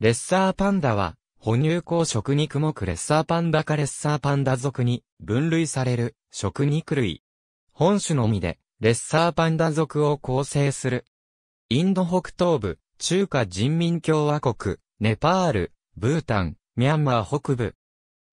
レッサーパンダは、哺乳口食肉目レッサーパンダかレッサーパンダ属に分類される食肉類。本種のみで、レッサーパンダ属を構成する。インド北東部、中華人民共和国、ネパール、ブータン、ミャンマー北部。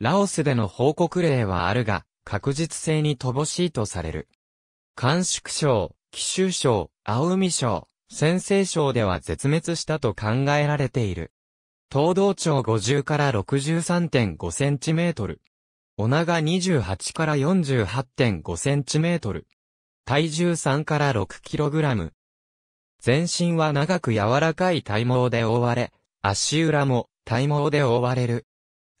ラオスでの報告例はあるが、確実性に乏しいとされる。甘粛省、奇州省、青海省、先西省では絶滅したと考えられている。東道長50から63.5センチメートル。お長28から48.5センチメートル。体重3から6キログラム。全身は長く柔らかい体毛で覆われ、足裏も体毛で覆われる。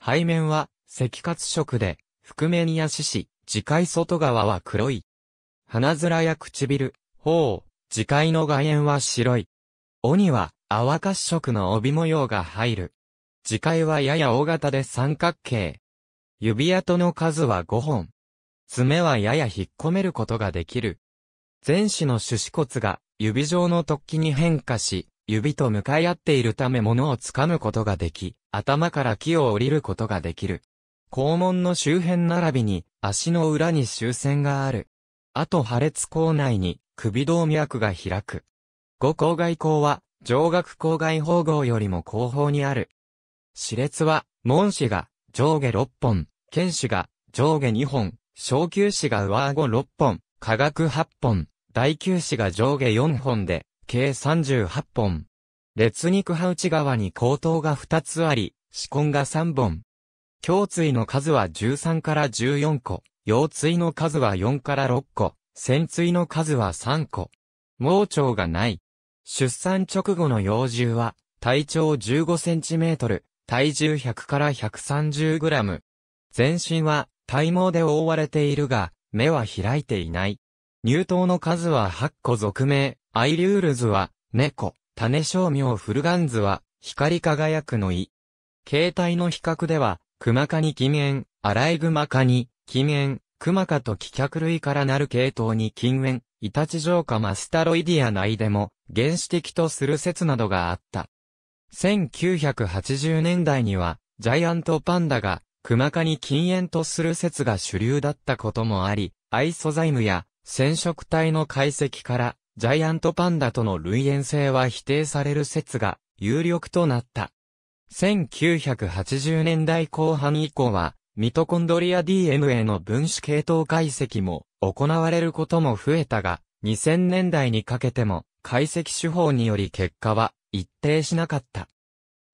背面は赤褐色で、覆面や足し、耳界外側は黒い。鼻面や唇、頬、耳界の外縁は白い。鬼は淡褐色の帯模様が入る。磁界はやや大型で三角形。指跡の数は5本。爪はやや引っ込めることができる。前肢の手指骨が指状の突起に変化し、指と向かい合っているため物を掴むことができ、頭から木を降りることができる。肛門の周辺並びに足の裏に終線がある。あと破裂口内に首動脈が開く。後口外口は上学校外方号よりも後方にある。死列は、門歯が上下6本、剣歯が上下2本、小球歯が上顎6本、下学8本、大球歯が上下4本で、計38本。列肉派内側に口頭が2つあり、歯根が3本。胸椎の数は13から14個、腰椎の数は4から6個、仙椎の数は3個。盲腸がない。出産直後の幼獣は、体長15センチメートル、体重100から130グラム。全身は体毛で覆われているが、目は開いていない。乳頭の数は8個俗名、アイリュールズは、猫、種商名フルガンズは、光り輝くのい。形態の比較では、クマ科に金煙、アライグマ科に、金煙、クマ科と気脚類からなる系統に金煙、イタチジョウカマスタロイディア内でも、原始的とする説などがあった。1980年代には、ジャイアントパンダが、熊化に禁煙とする説が主流だったこともあり、アイソザイムや染色体の解析から、ジャイアントパンダとの類縁性は否定される説が有力となった。1980年代後半以降は、ミトコンドリア DNA の分子系統解析も行われることも増えたが、2000年代にかけても解析手法により結果は一定しなかった。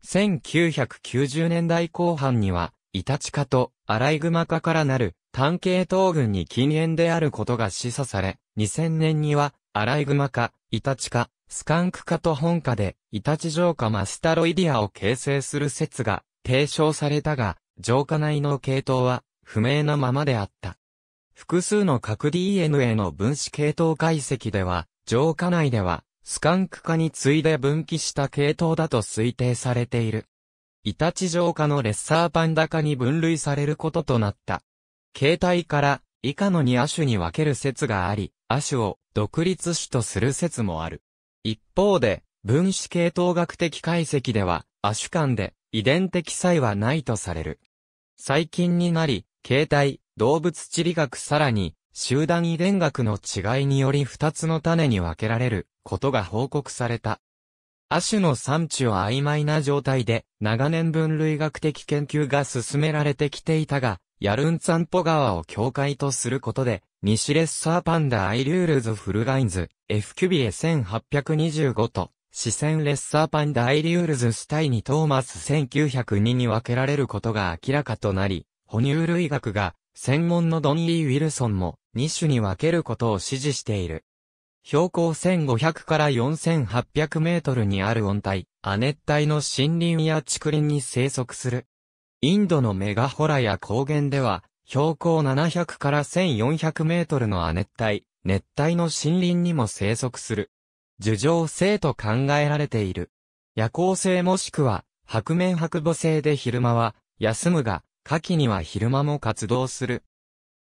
1990年代後半には、イタチ科とアライグマ科からなる単系統群に禁煙であることが示唆され、2000年にはアライグマ科、イタチ科、スカンク科と本科でイタチ浄化マスタロイディアを形成する説が提唱されたが、浄化内の系統は不明なままであった。複数の核 DNA の分子系統解析では、浄下内では、スカンク化に次いで分岐した系統だと推定されている。イタチ浄下のレッサーパンダ化に分類されることとなった。形態から以下の2亜種に分ける説があり、亜種を独立種とする説もある。一方で、分子系統学的解析では、亜種間で遺伝的差異はないとされる。最近になり、形態、動物地理学さらに、集団遺伝学の違いにより二つの種に分けられることが報告された。亜種の産地は曖昧な状態で、長年分類学的研究が進められてきていたが、ヤルンツァンポ川を境界とすることで、ニシレッサーパンダアイリュールズフルガインズ、F キュビエ1825と、四川レッサーパンダアイリュールズスタイニトーマス1902に分けられることが明らかとなり、哺乳類学が専門のドン・リー・ウィルソンも2種に分けることを支持している。標高1500から4800メートルにある温帯、亜熱帯の森林や竹林に生息する。インドのメガホラや高原では、標高700から1400メートルの亜熱帯、熱帯の森林にも生息する。樹状性と考えられている。夜行性もしくは、白面白母性で昼間は、休むが、夏季には昼間も活動する。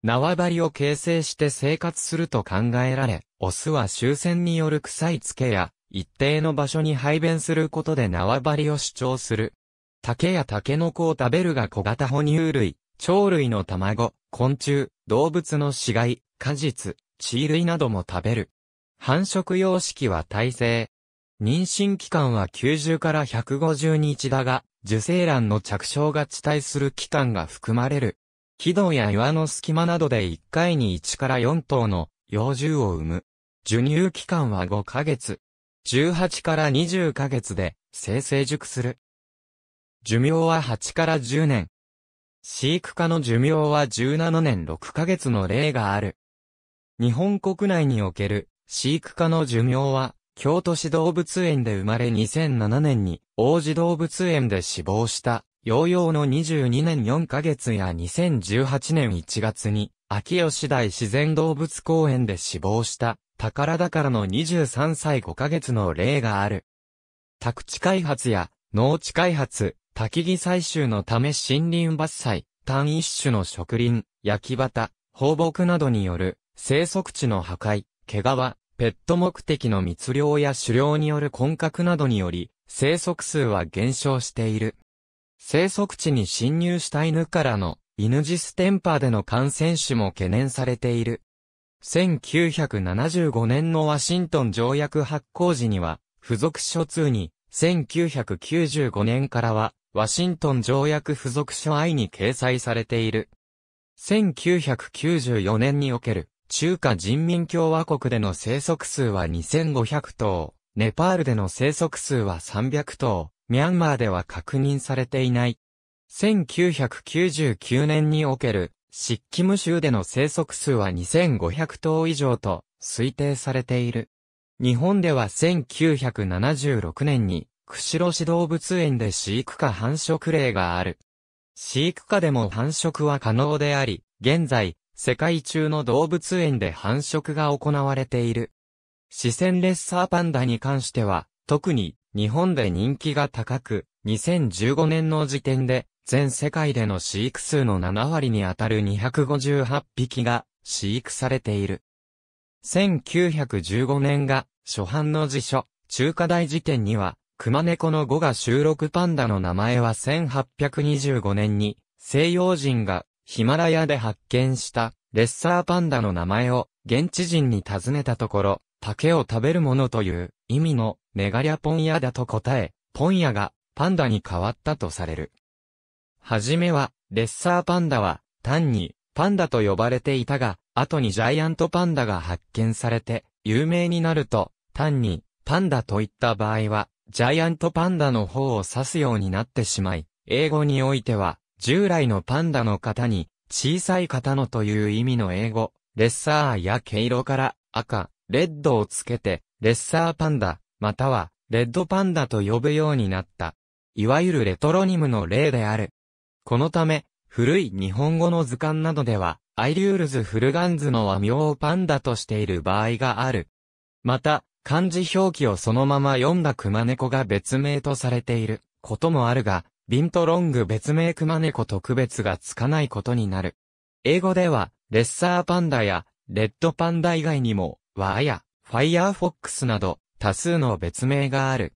縄張りを形成して生活すると考えられ、オスは終戦による臭い付けや、一定の場所に排便することで縄張りを主張する。竹や竹の子を食べるが小型哺乳類、鳥類の卵、昆虫、動物の死骸、果実、地類なども食べる。繁殖様式は耐性。妊娠期間は90から150日だが、受精卵の着床が地帯する期間が含まれる。軌道や岩の隙間などで1回に1から4頭の幼獣を産む。授乳期間は5ヶ月。18から20ヶ月で生成熟する。寿命は8から10年。飼育家の寿命は17年6ヶ月の例がある。日本国内における飼育家の寿命は京都市動物園で生まれ2007年に王子動物園で死亡した、陽々の22年4ヶ月や2018年1月に、秋吉台自然動物公園で死亡した、宝田からの23歳5ヶ月の例がある。宅地開発や農地開発、焚き木採集のため森林伐採、単一種の植林、焼き畑、放牧などによる生息地の破壊、毛皮、ペット目的の密猟や狩猟による混獲などにより、生息数は減少している。生息地に侵入した犬からの、犬ジステンパーでの感染種も懸念されている。1975年のワシントン条約発行時には、付属書2に、1995年からは、ワシントン条約付属書 I に掲載されている。1994年における、中華人民共和国での生息数は2500頭、ネパールでの生息数は300頭、ミャンマーでは確認されていない。1999年における、シッキム州での生息数は2500頭以上と推定されている。日本では1976年に、釧路市動物園で飼育下繁殖例がある。飼育下でも繁殖は可能であり、現在、世界中の動物園で繁殖が行われている。四川レッサーパンダに関しては、特に日本で人気が高く、2015年の時点で全世界での飼育数の7割にあたる258匹が飼育されている。1915年が初版の辞書、中華大辞典には、熊猫の語が収録パンダの名前は1825年に西洋人がヒマラヤで発見したレッサーパンダの名前を現地人に尋ねたところ、竹を食べるものという意味のメガリャポンヤだと答え、ポンヤがパンダに変わったとされる。はじめは、レッサーパンダは単にパンダと呼ばれていたが、後にジャイアントパンダが発見されて有名になると、単にパンダといった場合は、ジャイアントパンダの方を指すようになってしまい、英語においては、従来のパンダの型に、小さい型のという意味の英語、レッサーや毛色から赤、レッドをつけて、レッサーパンダ、または、レッドパンダと呼ぶようになった。いわゆるレトロニムの例である。このため、古い日本語の図鑑などでは、アイリュールズ・フルガンズの和名をパンダとしている場合がある。また、漢字表記をそのまま読んだ熊猫が別名とされていることもあるが、ビントロング別名クマネコと区別がつかないことになる。英語では、レッサーパンダや、レッドパンダ以外にも、ワーや、ファイヤーフォックスなど、多数の別名がある。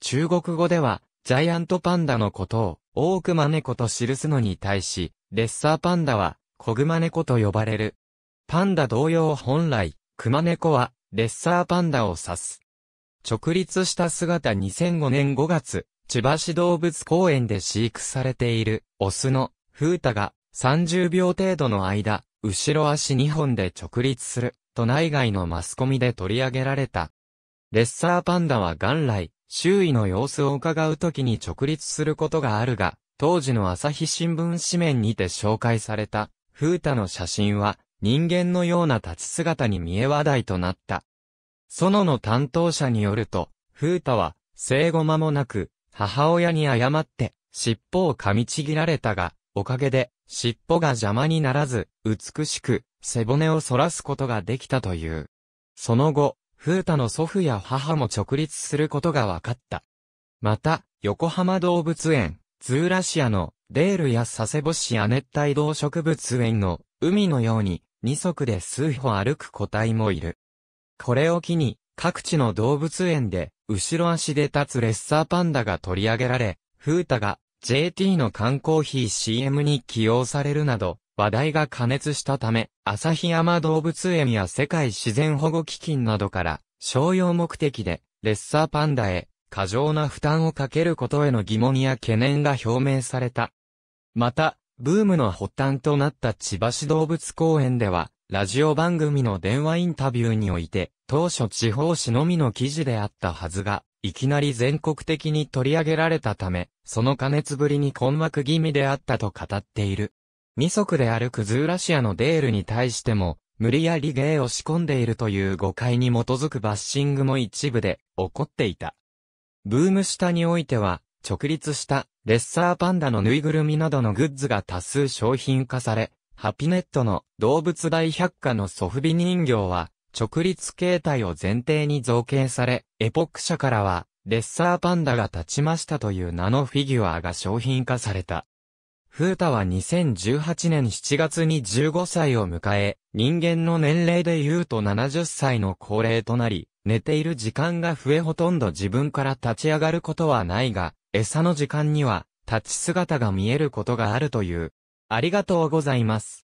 中国語では、ジャイアントパンダのことを、オクマネコと記すのに対し、レッサーパンダは、コグマネコと呼ばれる。パンダ同様本来、クマネコは、レッサーパンダを指す。直立した姿2005年5月、千葉市動物公園で飼育されている、オスの、フータが、30秒程度の間、後ろ足2本で直立する、と内外のマスコミで取り上げられた。レッサーパンダは元来、周囲の様子を伺う時に直立することがあるが、当時の朝日新聞紙面にて紹介された、フータの写真は、人間のような立ち姿に見え話題となった。園の担当者によると、フータは、生後間もなく、母親に謝って、尻尾を噛みちぎられたが、おかげで、尻尾が邪魔にならず、美しく、背骨を反らすことができたという。その後、風太の祖父や母も直立することが分かった。また、横浜動物園、ズーラシアのデールや佐世保市亜熱帯動植物園の海のように、二足で数歩歩く個体もいる。これを機に、各地の動物園で、後ろ足で立つレッサーパンダが取り上げられ、フータが JT の缶コーヒー CM に起用されるなど、話題が加熱したため、旭山動物園や世界自然保護基金などから、商用目的で、レッサーパンダへ、過剰な負担をかけることへの疑問や懸念が表明された。また、ブームの発端となった千葉市動物公園では、ラジオ番組の電話インタビューにおいて、当初地方紙のみの記事であったはずが、いきなり全国的に取り上げられたため、その加熱ぶりに困惑気味であったと語っている。二足で歩くズーラシアのデールに対しても、無理やり芸を仕込んでいるという誤解に基づくバッシングも一部で起こっていた。ブーム下においては、直立したレッサーパンダのぬいぐるみなどのグッズが多数商品化され、ハピネットの動物大百科のソフビ人形は、直立形態を前提に造形され、エポック社からは、レッサーパンダが立ちましたという名のフィギュアが商品化された。フータは2018年7月に15歳を迎え、人間の年齢で言うと70歳の高齢となり、寝ている時間が増えほとんど自分から立ち上がることはないが、餌の時間には、立ち姿が見えることがあるという、ありがとうございます。